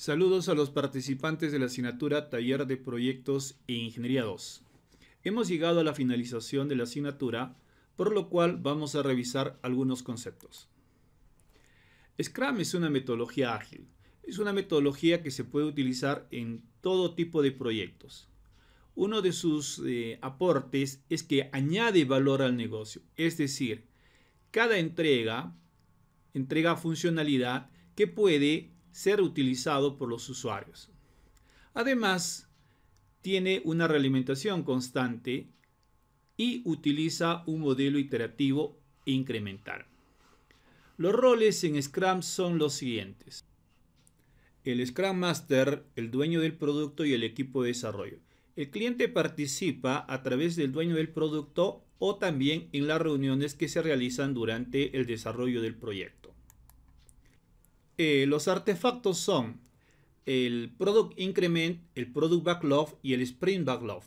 Saludos a los participantes de la asignatura Taller de Proyectos e Ingeniería 2. Hemos llegado a la finalización de la asignatura, por lo cual vamos a revisar algunos conceptos. Scrum es una metodología ágil. Es una metodología que se puede utilizar en todo tipo de proyectos. Uno de sus eh, aportes es que añade valor al negocio, es decir, cada entrega entrega funcionalidad que puede ser utilizado por los usuarios. Además, tiene una realimentación constante y utiliza un modelo iterativo incremental. Los roles en Scrum son los siguientes. El Scrum Master, el dueño del producto y el equipo de desarrollo. El cliente participa a través del dueño del producto o también en las reuniones que se realizan durante el desarrollo del proyecto. Eh, los artefactos son el Product Increment, el Product Backlog y el Sprint Backlog.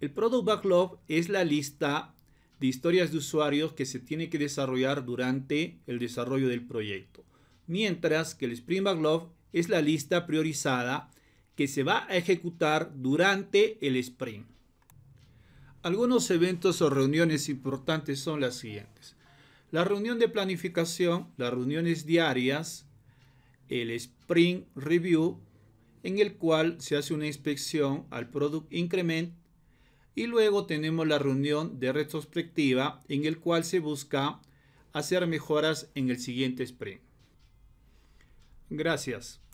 El Product Backlog es la lista de historias de usuarios que se tiene que desarrollar durante el desarrollo del proyecto. Mientras que el Sprint Backlog es la lista priorizada que se va a ejecutar durante el sprint. Algunos eventos o reuniones importantes son las siguientes. La reunión de planificación, las reuniones diarias, el Sprint Review, en el cual se hace una inspección al Product Increment y luego tenemos la reunión de retrospectiva en el cual se busca hacer mejoras en el siguiente sprint. Gracias.